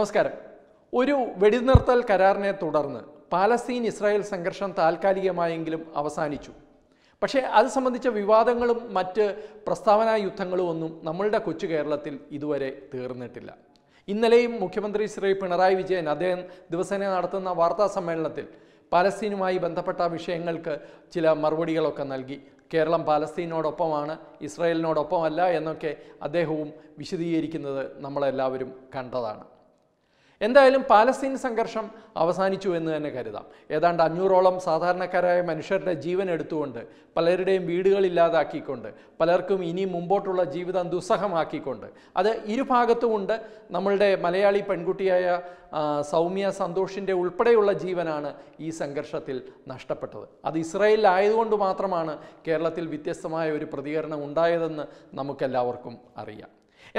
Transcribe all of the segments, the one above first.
നമസ്കാരം ഒരു വെടിനിർത്തൽ കരാറിനെ തുടർന്ന് പാലസ്തീൻ ഇസ്രായേൽ സംഘർഷം താൽക്കാലികമായെങ്കിലും അവസാനിച്ചു പക്ഷേ അത് സംബന്ധിച്ച വിവാദങ്ങളും മറ്റ് പ്രസ്താവനാ യുദ്ധങ്ങളും ഒന്നും നമ്മളുടെ കൊച്ചു കേരളത്തിൽ ഇതുവരെ തീർന്നിട്ടില്ല ഇന്നലെയും മുഖ്യമന്ത്രി ശ്രീ പിണറായി വിജയൻ അദ്ദേഹം ദിവസേന നടത്തുന്ന വാർത്താ സമ്മേളനത്തിൽ പാലസ്തീനുമായി ബന്ധപ്പെട്ട വിഷയങ്ങൾക്ക് ചില മറുപടികളൊക്കെ നൽകി കേരളം പാലസ്തീനോടൊപ്പമാണ് ഇസ്രായേലിനോടൊപ്പമല്ല എന്നൊക്കെ അദ്ദേഹവും വിശദീകരിക്കുന്നത് നമ്മളെല്ലാവരും കണ്ടതാണ് എന്തായാലും പാലസ്തീൻ സംഘർഷം അവസാനിച്ചു എന്ന് തന്നെ കരുതാം ഏതാണ്ട് അഞ്ഞൂറോളം സാധാരണക്കാരായ മനുഷ്യരുടെ ജീവൻ എടുത്തുകൊണ്ട് പലരുടെയും വീടുകളില്ലാതാക്കിക്കൊണ്ട് പലർക്കും ഇനി മുമ്പോട്ടുള്ള ജീവിതം ദുസ്സഹമാക്കിക്കൊണ്ട് അത് ഇരുഭാഗത്തുമുണ്ട് നമ്മളുടെ മലയാളി പെൺകുട്ടിയായ സൗമ്യ സന്തോഷിൻ്റെ ഉൾപ്പെടെയുള്ള ജീവനാണ് ഈ സംഘർഷത്തിൽ നഷ്ടപ്പെട്ടത് അത് ആയതുകൊണ്ട് മാത്രമാണ് കേരളത്തിൽ വ്യത്യസ്തമായ ഒരു പ്രതികരണം ഉണ്ടായതെന്ന് നമുക്കെല്ലാവർക്കും അറിയാം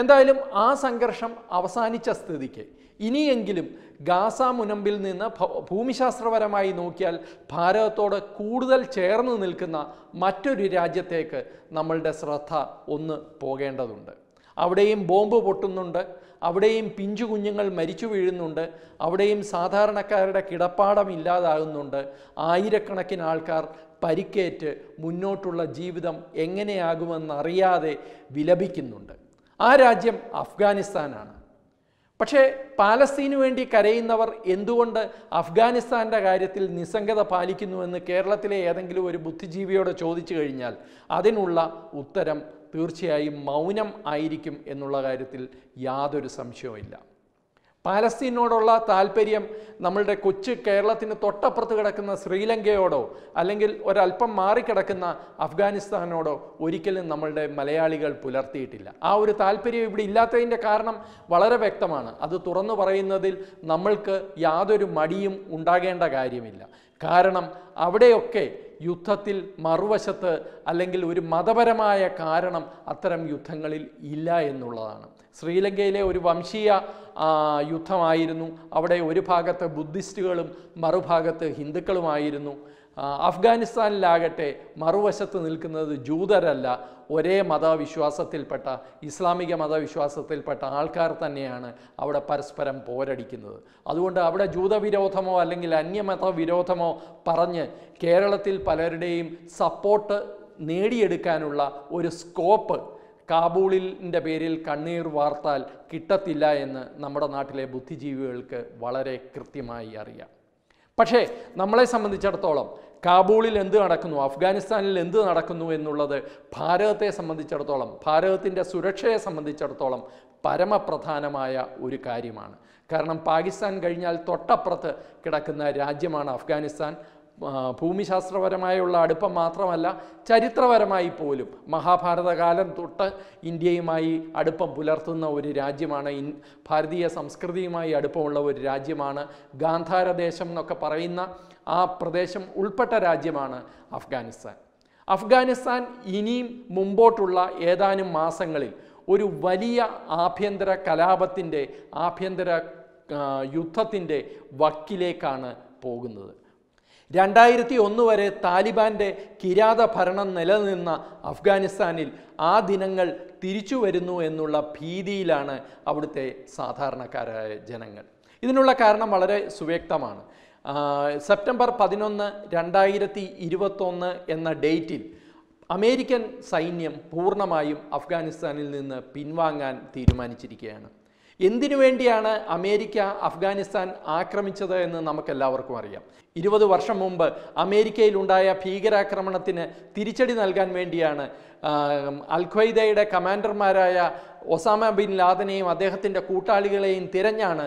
എന്തായാലും ആ സംഘർഷം അവസാനിച്ച സ്ഥിതിക്ക് ഇനിയെങ്കിലും ഗാസ മുനമ്പിൽ നിന്ന് ഭൂമിശാസ്ത്രപരമായി നോക്കിയാൽ ഭാരതത്തോട് കൂടുതൽ ചേർന്ന് നിൽക്കുന്ന മറ്റൊരു രാജ്യത്തേക്ക് നമ്മളുടെ ശ്രദ്ധ ഒന്ന് പോകേണ്ടതുണ്ട് അവിടെയും ബോംബ് പൊട്ടുന്നുണ്ട് അവിടെയും പിഞ്ചു കുഞ്ഞുങ്ങൾ മരിച്ചു വീഴുന്നുണ്ട് അവിടെയും സാധാരണക്കാരുടെ കിടപ്പാടം ഇല്ലാതാകുന്നുണ്ട് ആയിരക്കണക്കിന് ആൾക്കാർ പരിക്കേറ്റ് മുന്നോട്ടുള്ള ജീവിതം എങ്ങനെയാകുമെന്നറിയാതെ വിലപിക്കുന്നുണ്ട് ആ രാജ്യം അഫ്ഗാനിസ്ഥാനാണ് പക്ഷേ പാലസ്തീനു വേണ്ടി കരയുന്നവർ എന്തുകൊണ്ട് അഫ്ഗാനിസ്ഥാൻ്റെ കാര്യത്തിൽ നിസ്സംഗത പാലിക്കുന്നുവെന്ന് കേരളത്തിലെ ഏതെങ്കിലും ഒരു ബുദ്ധിജീവിയോട് ചോദിച്ചു കഴിഞ്ഞാൽ അതിനുള്ള ഉത്തരം തീർച്ചയായും മൗനം ആയിരിക്കും എന്നുള്ള കാര്യത്തിൽ യാതൊരു സംശയവുമില്ല പാലസ്തീനോടുള്ള താല്പര്യം നമ്മളുടെ കൊച്ചു കേരളത്തിന് തൊട്ടപ്പുറത്ത് കിടക്കുന്ന ശ്രീലങ്കയോടോ അല്ലെങ്കിൽ ഒരല്പം മാറിക്കിടക്കുന്ന അഫ്ഗാനിസ്ഥാനോടോ ഒരിക്കലും നമ്മളുടെ മലയാളികൾ പുലർത്തിയിട്ടില്ല ആ ഒരു താല്പര്യം ഇവിടെ ഇല്ലാത്തതിൻ്റെ കാരണം വളരെ വ്യക്തമാണ് അത് തുറന്നു പറയുന്നതിൽ നമ്മൾക്ക് യാതൊരു മടിയും ഉണ്ടാകേണ്ട കാര്യമില്ല കാരണം അവിടെയൊക്കെ യുദ്ധത്തിൽ മറുവശത്ത് അല്ലെങ്കിൽ ഒരു മതപരമായ കാരണം അത്തരം യുദ്ധങ്ങളിൽ ഇല്ല എന്നുള്ളതാണ് ശ്രീലങ്കയിലെ ഒരു വംശീയ യുദ്ധമായിരുന്നു അവിടെ ഒരു ഭാഗത്ത് ബുദ്ധിസ്റ്റുകളും മറുഭാഗത്ത് ഹിന്ദുക്കളുമായിരുന്നു അഫ്ഗാനിസ്ഥാനിലാകട്ടെ മറുവശത്ത് നിൽക്കുന്നത് ജൂതരല്ല ഒരേ മതവിശ്വാസത്തിൽപ്പെട്ട ഇസ്ലാമിക മതവിശ്വാസത്തിൽപ്പെട്ട ആൾക്കാർ തന്നെയാണ് അവിടെ പരസ്പരം പോരടിക്കുന്നത് അതുകൊണ്ട് അവിടെ ജൂതവിരോധമോ അല്ലെങ്കിൽ അന്യമത വിരോധമോ പറഞ്ഞ് കേരളത്തിൽ പലരുടെയും സപ്പോർട്ട് നേടിയെടുക്കാനുള്ള ഒരു സ്കോപ്പ് കാബൂളിൻ്റെ പേരിൽ കണ്ണീർ വാർത്താൽ കിട്ടത്തില്ല എന്ന് നമ്മുടെ നാട്ടിലെ ബുദ്ധിജീവികൾക്ക് വളരെ കൃത്യമായി അറിയാം പക്ഷേ നമ്മളെ സംബന്ധിച്ചിടത്തോളം കാബൂളിൽ എന്ത് നടക്കുന്നു അഫ്ഗാനിസ്ഥാനിൽ എന്ത് നടക്കുന്നു എന്നുള്ളത് ഭാരതത്തെ സംബന്ധിച്ചിടത്തോളം ഭാരതത്തിൻ്റെ സുരക്ഷയെ സംബന്ധിച്ചിടത്തോളം പരമപ്രധാനമായ ഒരു കാര്യമാണ് കാരണം പാകിസ്ഥാൻ കഴിഞ്ഞാൽ തൊട്ടപ്പുറത്ത് കിടക്കുന്ന രാജ്യമാണ് അഫ്ഗാനിസ്ഥാൻ ഭൂമിശാസ്ത്രപരമായുള്ള അടുപ്പം മാത്രമല്ല ചരിത്രപരമായി പോലും മഹാഭാരതകാലം തൊട്ട് ഇന്ത്യയുമായി അടുപ്പം പുലർത്തുന്ന ഒരു രാജ്യമാണ് ഇൻ ഭാരതീയ സംസ്കൃതിയുമായി അടുപ്പമുള്ള ഒരു രാജ്യമാണ് ഗാന്ധാരദേശം എന്നൊക്കെ പറയുന്ന ആ പ്രദേശം ഉൾപ്പെട്ട രാജ്യമാണ് അഫ്ഗാനിസ്ഥാൻ അഫ്ഗാനിസ്ഥാൻ ഇനിയും മുമ്പോട്ടുള്ള ഏതാനും മാസങ്ങളിൽ ഒരു വലിയ ആഭ്യന്തര കലാപത്തിൻ്റെ ആഭ്യന്തര യുദ്ധത്തിൻ്റെ വക്കിലേക്കാണ് പോകുന്നത് രണ്ടായിരത്തി ഒന്ന് വരെ താലിബാന്റെ കിരാത ഭരണം നിലനിന്ന അഫ്ഗാനിസ്ഥാനിൽ ആ ദിനങ്ങൾ തിരിച്ചു വരുന്നു എന്നുള്ള ഭീതിയിലാണ് അവിടുത്തെ സാധാരണക്കാരായ ജനങ്ങൾ ഇതിനുള്ള കാരണം വളരെ സുവ്യക്തമാണ് സെപ്റ്റംബർ പതിനൊന്ന് രണ്ടായിരത്തി ഇരുപത്തൊന്ന് എന്ന ഡേറ്റിൽ അമേരിക്കൻ സൈന്യം പൂർണ്ണമായും അഫ്ഗാനിസ്ഥാനിൽ നിന്ന് പിൻവാങ്ങാൻ തീരുമാനിച്ചിരിക്കുകയാണ് എന്തിനു വേണ്ടിയാണ് അമേരിക്ക അഫ്ഗാനിസ്ഥാൻ ആക്രമിച്ചത് എന്ന് നമുക്കെല്ലാവർക്കും അറിയാം ഇരുപത് വർഷം മുമ്പ് അമേരിക്കയിലുണ്ടായ ഭീകരാക്രമണത്തിന് തിരിച്ചടി നൽകാൻ വേണ്ടിയാണ് അൽ ഖ്വയ്ദയുടെ കമാൻഡർമാരായ ഒസാമ ബിൻ ലാദനെയും അദ്ദേഹത്തിൻ്റെ കൂട്ടാളികളെയും തിരഞ്ഞാണ്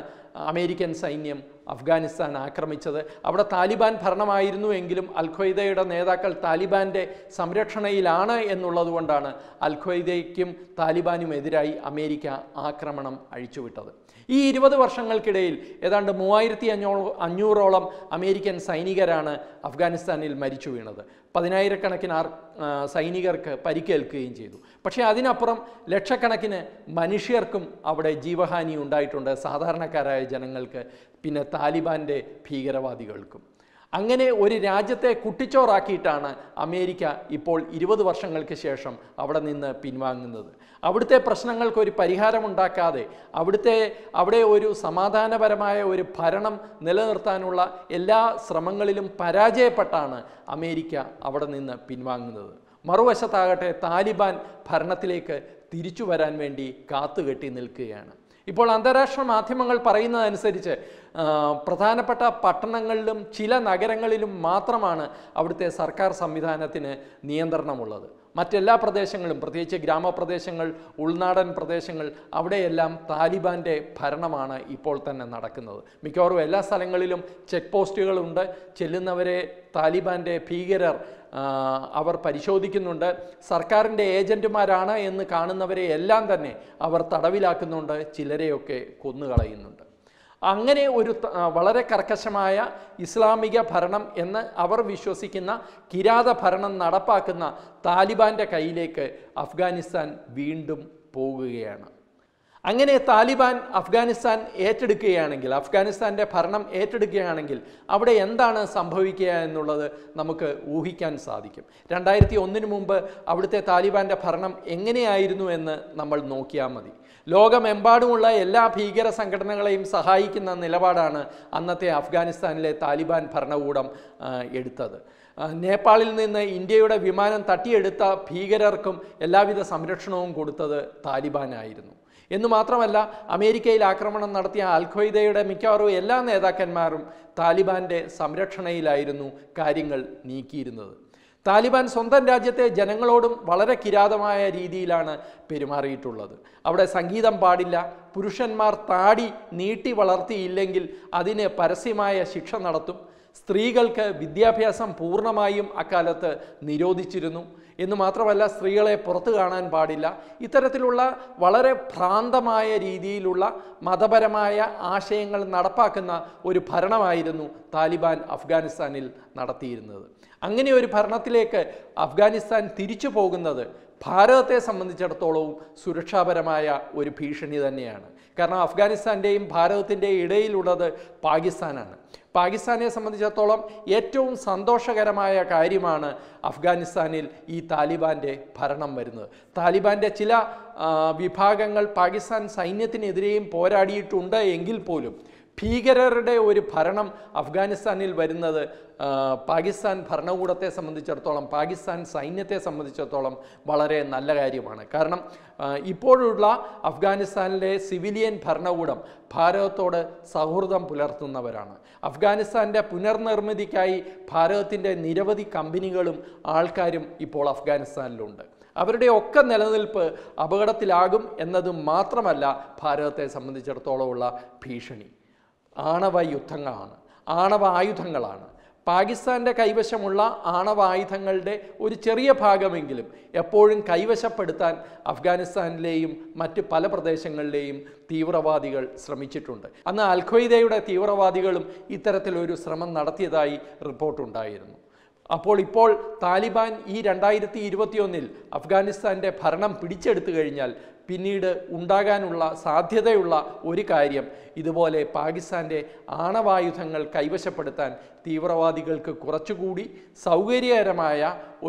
അമേരിക്കൻ സൈന്യം അഫ്ഗാനിസ്ഥാൻ ആക്രമിച്ചത് അവിടെ താലിബാൻ ഭരണമായിരുന്നു എങ്കിലും അൽ ഖ്വയ്ദയുടെ നേതാക്കൾ താലിബാൻ്റെ സംരക്ഷണയിലാണ് എന്നുള്ളതുകൊണ്ടാണ് അൽ ഖ്വയ്ദയ്ക്കും താലിബാനും എതിരായി അമേരിക്ക ആക്രമണം അഴിച്ചുവിട്ടത് ഈ ഇരുപത് വർഷങ്ങൾക്കിടയിൽ ഏതാണ്ട് മൂവായിരത്തി അഞ്ഞൂ അഞ്ഞൂറോളം അമേരിക്കൻ സൈനികരാണ് അഫ്ഗാനിസ്ഥാനിൽ മരിച്ചു വീണത് പതിനായിരക്കണക്കിന് ആർ സൈനികർക്ക് പരി പരിക്കേൽക്കുകയും ചെയ്തു പക്ഷേ അതിനപ്പുറം ലക്ഷക്കണക്കിന് മനുഷ്യർക്കും അവിടെ ജീവഹാനി ഉണ്ടായിട്ടുണ്ട് സാധാരണക്കാരായ ജനങ്ങൾക്ക് പിന്നെ താലിബാൻ്റെ ഭീകരവാദികൾക്കും അങ്ങനെ ഒരു രാജ്യത്തെ കുട്ടിച്ചോറാക്കിയിട്ടാണ് അമേരിക്ക ഇപ്പോൾ ഇരുപത് വർഷങ്ങൾക്ക് ശേഷം അവിടെ നിന്ന് പിൻവാങ്ങുന്നത് അവിടുത്തെ പ്രശ്നങ്ങൾക്ക് ഒരു പരിഹാരമുണ്ടാക്കാതെ അവിടുത്തെ അവിടെ ഒരു സമാധാനപരമായ ഒരു ഭരണം നിലനിർത്താനുള്ള എല്ലാ ശ്രമങ്ങളിലും പരാജയപ്പെട്ടാണ് അമേരിക്ക അവിടെ നിന്ന് പിൻവാങ്ങുന്നത് മറുവശത്താകട്ടെ താലിബാൻ ഭരണത്തിലേക്ക് തിരിച്ചു വരാൻ വേണ്ടി കാത്തുകെട്ടി നിൽക്കുകയാണ് ഇപ്പോൾ അന്താരാഷ്ട്ര മാധ്യമങ്ങൾ പറയുന്നതനുസരിച്ച് പ്രധാനപ്പെട്ട പട്ടണങ്ങളിലും ചില നഗരങ്ങളിലും മാത്രമാണ് അവിടുത്തെ സർക്കാർ സംവിധാനത്തിന് നിയന്ത്രണമുള്ളത് മറ്റെല്ലാ പ്രദേശങ്ങളും പ്രത്യേകിച്ച് ഗ്രാമപ്രദേശങ്ങൾ ഉൾനാടൻ പ്രദേശങ്ങൾ അവിടെയെല്ലാം താലിബാൻ്റെ ഭരണമാണ് ഇപ്പോൾ തന്നെ നടക്കുന്നത് മിക്കവാറും എല്ലാ സ്ഥലങ്ങളിലും ചെക്ക് പോസ്റ്റുകളുണ്ട് ചെല്ലുന്നവരെ താലിബാൻ്റെ ഭീകരർ അവർ പരിശോധിക്കുന്നുണ്ട് സർക്കാരിൻ്റെ ഏജൻറ്റുമാരാണ് എന്ന് കാണുന്നവരെ എല്ലാം തന്നെ അവർ തടവിലാക്കുന്നുണ്ട് ചിലരെയൊക്കെ കൊന്നുകളയുന്നുണ്ട് അങ്ങനെ ഒരു വളരെ കർക്കശമായ ഇസ്ലാമിക ഭരണം എന്ന് അവർ വിശ്വസിക്കുന്ന കിരാത ഭരണം നടപ്പാക്കുന്ന താലിബാൻ്റെ കയ്യിലേക്ക് അഫ്ഗാനിസ്ഥാൻ വീണ്ടും പോകുകയാണ് അങ്ങനെ താലിബാൻ അഫ്ഗാനിസ്ഥാൻ ഏറ്റെടുക്കുകയാണെങ്കിൽ അഫ്ഗാനിസ്ഥാൻ്റെ ഭരണം ഏറ്റെടുക്കുകയാണെങ്കിൽ അവിടെ എന്താണ് സംഭവിക്കുക എന്നുള്ളത് നമുക്ക് ഊഹിക്കാൻ സാധിക്കും രണ്ടായിരത്തി ഒന്നിന് മുമ്പ് അവിടുത്തെ താലിബാൻ്റെ ഭരണം എങ്ങനെയായിരുന്നു എന്ന് നമ്മൾ നോക്കിയാൽ മതി ലോകമെമ്പാടുമുള്ള എല്ലാ ഭീകര സംഘടനകളെയും സഹായിക്കുന്ന നിലപാടാണ് അന്നത്തെ അഫ്ഗാനിസ്ഥാനിലെ താലിബാൻ ഭരണകൂടം എടുത്തത് നേപ്പാളിൽ നിന്ന് ഇന്ത്യയുടെ വിമാനം തട്ടിയെടുത്ത ഭീകരർക്കും എല്ലാവിധ സംരക്ഷണവും കൊടുത്തത് താലിബാനായിരുന്നു എന്ന് മാത്രമല്ല അമേരിക്കയിൽ ആക്രമണം നടത്തിയ അൽഖ്വയ്ദയുടെ മിക്കവാറും എല്ലാ നേതാക്കന്മാരും താലിബാന്റെ സംരക്ഷണയിലായിരുന്നു കാര്യങ്ങൾ നീക്കിയിരുന്നത് താലിബാൻ സ്വന്തം രാജ്യത്തെ ജനങ്ങളോടും വളരെ കിരാതമായ രീതിയിലാണ് പെരുമാറിയിട്ടുള്ളത് അവിടെ സംഗീതം പാടില്ല പുരുഷന്മാർ താടി നീട്ടി വളർത്തിയില്ലെങ്കിൽ അതിന് പരസ്യമായ ശിക്ഷ നടത്തും സ്ത്രീകൾക്ക് വിദ്യാഭ്യാസം പൂർണ്ണമായും അക്കാലത്ത് നിരോധിച്ചിരുന്നു എന്ന് മാത്രമല്ല സ്ത്രീകളെ പുറത്തു കാണാൻ പാടില്ല ഇത്തരത്തിലുള്ള വളരെ ഭ്രാന്തമായ രീതിയിലുള്ള മതപരമായ ആശയങ്ങൾ നടപ്പാക്കുന്ന ഒരു ഭരണമായിരുന്നു താലിബാൻ അഫ്ഗാനിസ്ഥാനിൽ നടത്തിയിരുന്നത് അങ്ങനെ ഒരു ഭരണത്തിലേക്ക് അഫ്ഗാനിസ്ഥാൻ തിരിച്ചു പോകുന്നത് ഭാരതത്തെ സംബന്ധിച്ചിടത്തോളവും സുരക്ഷാപരമായ ഒരു ഭീഷണി തന്നെയാണ് കാരണം അഫ്ഗാനിസ്ഥാൻ്റെയും ഭാരതത്തിൻ്റെയും ഇടയിലുള്ളത് പാകിസ്ഥാനാണ് പാകിസ്ഥാനെ സംബന്ധിച്ചിടത്തോളം ഏറ്റവും സന്തോഷകരമായ കാര്യമാണ് അഫ്ഗാനിസ്ഥാനിൽ ഈ താലിബാൻ്റെ ഭരണം വരുന്നത് താലിബാൻ്റെ ചില വിഭാഗങ്ങൾ പാകിസ്ഥാൻ സൈന്യത്തിനെതിരെയും പോരാടിയിട്ടുണ്ട് എങ്കിൽ പോലും ഭീകരരുടെ ഒരു ഭരണം അഫ്ഗാനിസ്ഥാനിൽ വരുന്നത് പാകിസ്ഥാൻ ഭരണകൂടത്തെ സംബന്ധിച്ചിടത്തോളം പാകിസ്ഥാൻ സൈന്യത്തെ സംബന്ധിച്ചിടത്തോളം വളരെ നല്ല കാര്യമാണ് കാരണം ഇപ്പോഴുള്ള അഫ്ഗാനിസ്ഥാനിലെ സിവിലിയൻ ഭരണകൂടം ഭാരതത്തോട് സൗഹൃദം പുലർത്തുന്നവരാണ് അഫ്ഗാനിസ്ഥാൻ്റെ പുനർനിർമ്മിതിക്കായി ഭാരതത്തിൻ്റെ നിരവധി കമ്പനികളും ആൾക്കാരും ഇപ്പോൾ അഫ്ഗാനിസ്ഥാനിലുണ്ട് അവരുടെ ഒക്കെ നിലനിൽപ്പ് അപകടത്തിലാകും എന്നതും മാത്രമല്ല ഭാരതത്തെ സംബന്ധിച്ചിടത്തോളമുള്ള ഭീഷണി ആണവ യുദ്ധങ്ങളാണ് ആണവ ആയുധങ്ങളാണ് പാകിസ്ഥാൻ്റെ കൈവശമുള്ള ആണവായുധങ്ങളുടെ ഒരു ചെറിയ ഭാഗമെങ്കിലും എപ്പോഴും കൈവശപ്പെടുത്താൻ അഫ്ഗാനിസ്ഥാനിലെയും മറ്റ് പല പ്രദേശങ്ങളിലെയും തീവ്രവാദികൾ ശ്രമിച്ചിട്ടുണ്ട് അന്ന് അൽഖ്വയ്ദയുടെ തീവ്രവാദികളും ഇത്തരത്തിലൊരു ശ്രമം നടത്തിയതായി റിപ്പോർട്ടുണ്ടായിരുന്നു അപ്പോൾ ഇപ്പോൾ താലിബാൻ ഈ രണ്ടായിരത്തി ഇരുപത്തിയൊന്നിൽ അഫ്ഗാനിസ്ഥാൻ്റെ ഭരണം പിടിച്ചെടുത്തു കഴിഞ്ഞാൽ പിന്നീട് ഉണ്ടാകാനുള്ള സാധ്യതയുള്ള ഒരു കാര്യം ഇതുപോലെ പാകിസ്ഥാൻ്റെ ആണവായുധങ്ങൾ കൈവശപ്പെടുത്താൻ തീവ്രവാദികൾക്ക് കുറച്ചുകൂടി സൗകര്യകരമായ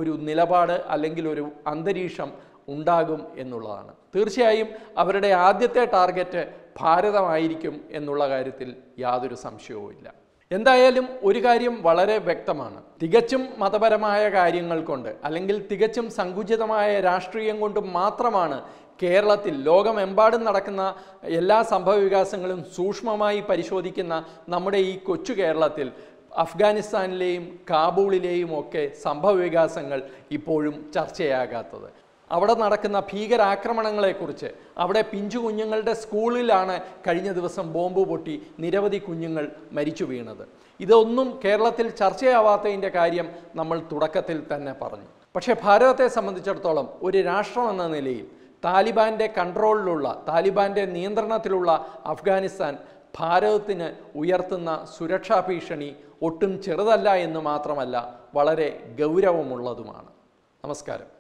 ഒരു നിലപാട് അല്ലെങ്കിൽ ഒരു അന്തരീക്ഷം ഉണ്ടാകും എന്നുള്ളതാണ് തീർച്ചയായും അവരുടെ ആദ്യത്തെ ടാർഗറ്റ് ഭാരതമായിരിക്കും എന്നുള്ള കാര്യത്തിൽ യാതൊരു സംശയവുമില്ല എന്തായാലും ഒരു കാര്യം വളരെ വ്യക്തമാണ് തികച്ചും മതപരമായ കാര്യങ്ങൾ കൊണ്ട് അല്ലെങ്കിൽ തികച്ചും സങ്കുചിതമായ രാഷ്ട്രീയം കൊണ്ട് മാത്രമാണ് കേരളത്തിൽ ലോകമെമ്പാടും നടക്കുന്ന എല്ലാ സംഭവ വികാസങ്ങളും സൂക്ഷ്മമായി പരിശോധിക്കുന്ന നമ്മുടെ ഈ കൊച്ചു കേരളത്തിൽ അഫ്ഗാനിസ്ഥാനിലെയും കാബൂളിലെയും ഒക്കെ സംഭവ വികാസങ്ങൾ ഇപ്പോഴും ചർച്ചയാകാത്തത് അവിടെ നടക്കുന്ന ഭീകരാക്രമണങ്ങളെക്കുറിച്ച് അവിടെ പിഞ്ചു കുഞ്ഞുങ്ങളുടെ സ്കൂളിലാണ് കഴിഞ്ഞ ദിവസം ബോംബ് പൊട്ടി നിരവധി കുഞ്ഞുങ്ങൾ മരിച്ചു വീണത് ഇതൊന്നും കേരളത്തിൽ ചർച്ചയാവാത്തതിൻ്റെ കാര്യം നമ്മൾ തുടക്കത്തിൽ തന്നെ പറഞ്ഞു പക്ഷേ ഭാരതത്തെ സംബന്ധിച്ചിടത്തോളം ഒരു രാഷ്ട്രം എന്ന നിലയിൽ താലിബാൻ്റെ കൺട്രോളിലുള്ള താലിബാൻ്റെ നിയന്ത്രണത്തിലുള്ള അഫ്ഗാനിസ്ഥാൻ ഭാരതത്തിന് ഉയർത്തുന്ന സുരക്ഷാ ഭീഷണി ഒട്ടും ചെറുതല്ല എന്ന് മാത്രമല്ല വളരെ ഗൗരവമുള്ളതുമാണ് നമസ്കാരം